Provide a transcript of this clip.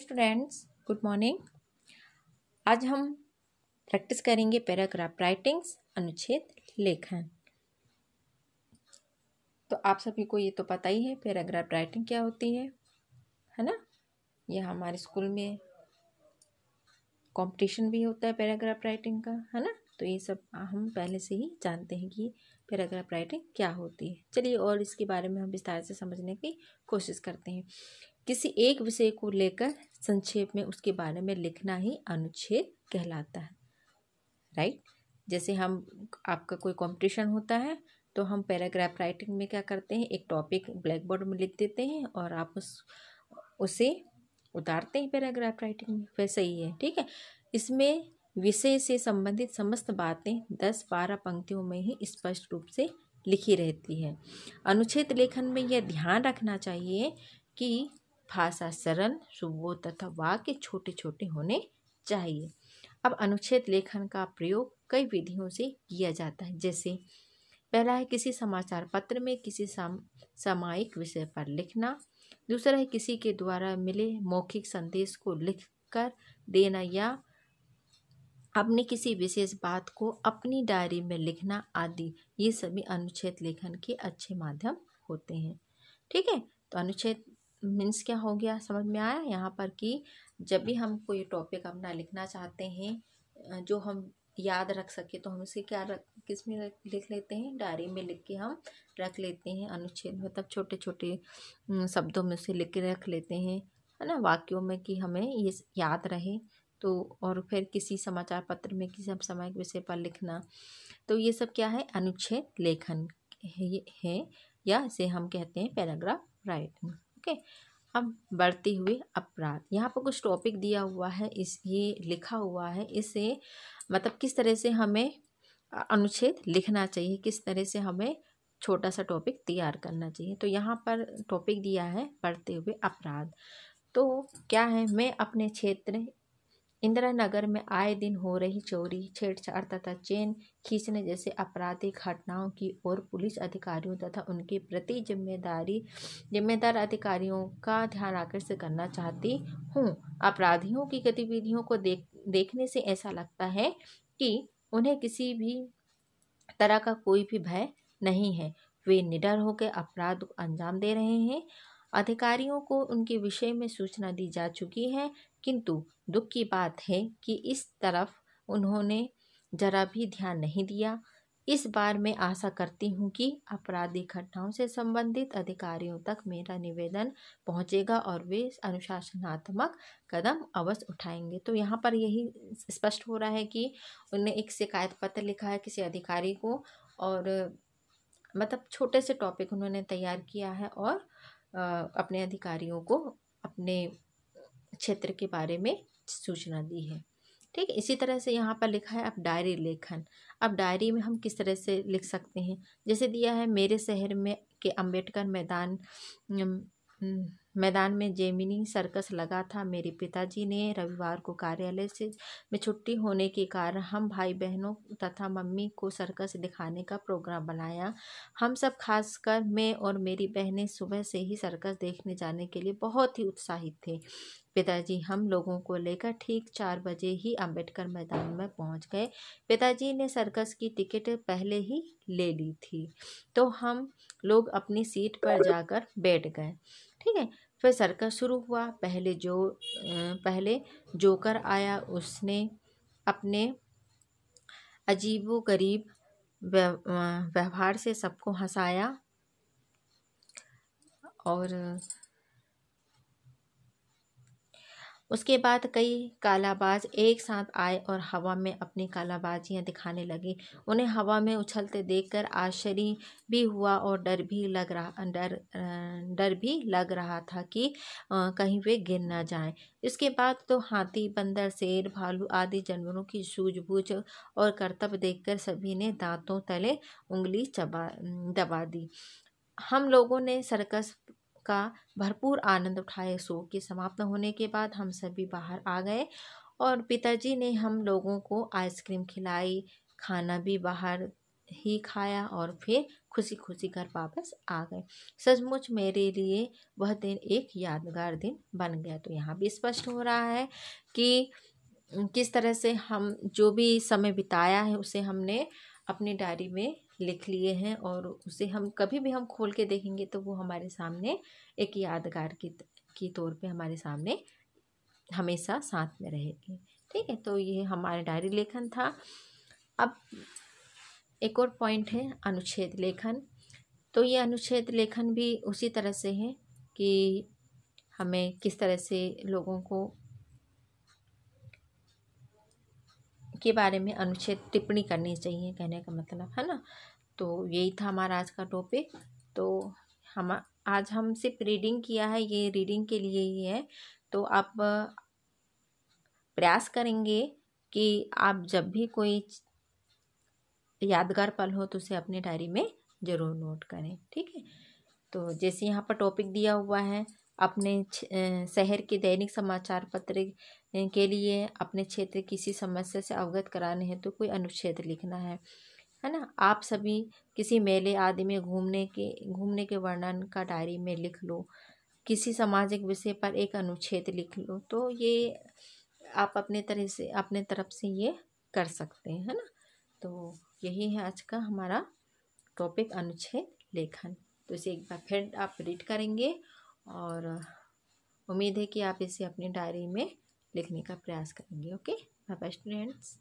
students good morning आज हम practice करेंगे पैराग्राफ राइटिंग्स अनुच्छेद लेखन तो आप सभी को ये तो पता ही है पैराग्राफ राइटिंग क्या होती है है ना ये हमारे स्कूल में कंपटीशन भी होता है पैराग्राफ राइटिंग का है ना तो ये सब हम पहले से ही जानते हैं कि पैराग्राफ राइटिंग क्या होती है चलिए और इसके बारे में हम विस्तार से समझने की कोशिश करते हैं किसी एक विषय को लेकर संक्षेप में उसके बारे में लिखना ही अनुच्छेद कहलाता है राइट जैसे हम आपका कोई कंपटीशन होता है तो हम पैराग्राफ राइटिंग में क्या करते हैं एक टॉपिक ब्लैक बोर्ड में लिख देते हैं और आप उस उसे उतारते हैं पैराग्राफ राइटिंग में वैसे ही है ठीक है इसमें विषय से संबंधित समस्त बातें दस बारह पंक्तियों में ही स्पष्ट रूप से लिखी रहती है अनुच्छेद लेखन में यह ध्यान रखना चाहिए कि भाषा सरल सुबोध तथा वाक्य छोटे छोटे होने चाहिए अब अनुच्छेद लेखन का प्रयोग कई विधियों से किया जाता है जैसे पहला है किसी समाचार पत्र में किसी साम सामायिक विषय पर लिखना दूसरा है किसी के द्वारा मिले मौखिक संदेश को लिख कर देना या अपनी किसी विशेष बात को अपनी डायरी में लिखना आदि ये सभी अनुच्छेद लेखन के अच्छे माध्यम होते हैं ठीक है तो अनुच्छेद मीन्स क्या हो गया समझ में आया यहाँ पर कि जब भी हम कोई टॉपिक अपना लिखना चाहते हैं जो हम याद रख सके तो हम उसे क्या रख किस में लिख लेते हैं डायरी में लिख के हम रख लेते हैं अनुच्छेद मतलब छोटे छोटे शब्दों में उसे लिख के रख लेते हैं है ना वाक्यों में कि हमें ये याद रहे तो और फिर किसी समाचार पत्र में किसी के विषय पर लिखना तो ये सब क्या है अनुच्छेद लेखन है, है या इसे हम कहते हैं पैराग्राफ राइटिंग ओके अब बढ़ते हुए अपराध यहाँ पर कुछ टॉपिक दिया हुआ है इस ये लिखा हुआ है इसे मतलब किस तरह से हमें अनुच्छेद लिखना चाहिए किस तरह से हमें छोटा सा टॉपिक तैयार करना चाहिए तो यहाँ पर टॉपिक दिया है पढ़ते हुए अपराध तो क्या है मैं अपने क्षेत्र इंदिरा नगर में आए दिन हो रही चोरी छेड़छाड़ तथा चेन खींचने जैसे आपराधिक घटनाओं की ओर पुलिस अधिकारियों तथा उनके प्रति जिम्मेदारी जिम्मेदार अधिकारियों का ध्यान आकर्षित करना चाहती हूँ अपराधियों की गतिविधियों को देख देखने से ऐसा लगता है कि उन्हें किसी भी तरह का कोई भी भय नहीं है वे निडर होकर अपराध को अंजाम दे रहे हैं अधिकारियों को उनके विषय में सूचना दी जा चुकी है किंतु दुख की बात है कि इस तरफ उन्होंने जरा भी ध्यान नहीं दिया इस बार मैं आशा करती हूँ कि आपराधिक घटनाओं से संबंधित अधिकारियों तक मेरा निवेदन पहुँचेगा और वे अनुशासनात्मक कदम अवश्य उठाएंगे तो यहाँ पर यही स्पष्ट हो रहा है कि उन्हें एक शिकायत पत्र लिखा है किसी अधिकारी को और मतलब छोटे से टॉपिक उन्होंने तैयार किया है और अपने अधिकारियों को अपने क्षेत्र के बारे में सूचना दी है ठीक इसी तरह से यहाँ पर लिखा है अब डायरी लेखन अब डायरी में हम किस तरह से लिख सकते हैं जैसे दिया है मेरे शहर में के अंबेडकर मैदान हम्म, मैदान में जेमिनी सर्कस लगा था मेरे पिताजी ने रविवार को कार्यालय से में छुट्टी होने के कारण हम भाई बहनों तथा मम्मी को सर्कस दिखाने का प्रोग्राम बनाया हम सब खासकर मैं और मेरी बहनें सुबह से ही सर्कस देखने जाने के लिए बहुत ही उत्साहित थे पिताजी हम लोगों को लेकर ठीक चार बजे ही अंबेडकर मैदान में पहुंच गए पिताजी ने सर्कस की टिकट पहले ही ले ली थी तो हम लोग अपनी सीट पर जाकर बैठ गए ठीक है फिर सर्कस शुरू हुआ पहले जो पहले जोकर आया उसने अपने अजीबो गरीब व्यवहार से सबको हंसाया और उसके बाद कई कालाबाज एक साथ आए और हवा में अपनी कालाबाजियाँ दिखाने लगे उन्हें हवा में उछलते देखकर आश्चर्य भी हुआ और डर भी लग रहा डर डर भी लग रहा था कि कहीं वे गिर ना जाएं इसके बाद तो हाथी बंदर शेर भालू आदि जानवरों की सूझबूझ और करतब देखकर सभी ने दांतों तले उंगली चबा दबा दी हम लोगों ने सर्कस का भरपूर आनंद उठाए शो के समाप्त होने के बाद हम सभी बाहर आ गए और पिताजी ने हम लोगों को आइसक्रीम खिलाई खाना भी बाहर ही खाया और फिर खुशी खुशी घर वापस आ गए सचमुच मेरे लिए वह दिन एक यादगार दिन बन गया तो यहाँ भी स्पष्ट हो रहा है कि किस तरह से हम जो भी समय बिताया है उसे हमने अपनी डायरी में लिख लिए हैं और उसे हम कभी भी हम खोल के देखेंगे तो वो हमारे सामने एक यादगार की की तौर पे हमारे सामने हमेशा साथ में रहेगी ठीक है तो ये हमारा डायरी लेखन था अब एक और पॉइंट है अनुच्छेद लेखन तो ये अनुच्छेद लेखन भी उसी तरह से है कि हमें किस तरह से लोगों को के बारे में अनुच्छेद टिप्पणी करनी चाहिए कहने का मतलब है ना तो यही था हमारा आज का टॉपिक तो हम आज हम सिर्फ रीडिंग किया है ये रीडिंग के लिए ही है तो आप प्रयास करेंगे कि आप जब भी कोई यादगार पल हो तो उसे अपने डायरी में ज़रूर नोट करें ठीक है तो जैसे यहाँ पर टॉपिक दिया हुआ है अपने शहर के दैनिक समाचार पत्र के लिए अपने क्षेत्र किसी समस्या से अवगत कराने हैं तो कोई अनुच्छेद लिखना है है ना आप सभी किसी मेले आदि में घूमने के घूमने के वर्णन का डायरी में लिख लो किसी सामाजिक विषय पर एक अनुच्छेद लिख लो तो ये आप अपने तरह से अपने तरफ से ये कर सकते हैं है ना तो यही है आज का हमारा टॉपिक अनुच्छेद लेखन तो इसे एक बार फिर आप रीड करेंगे और उम्मीद है कि आप इसे अपनी डायरी में लिखने का प्रयास करेंगे ओके बाय बाय स्टूडेंट्स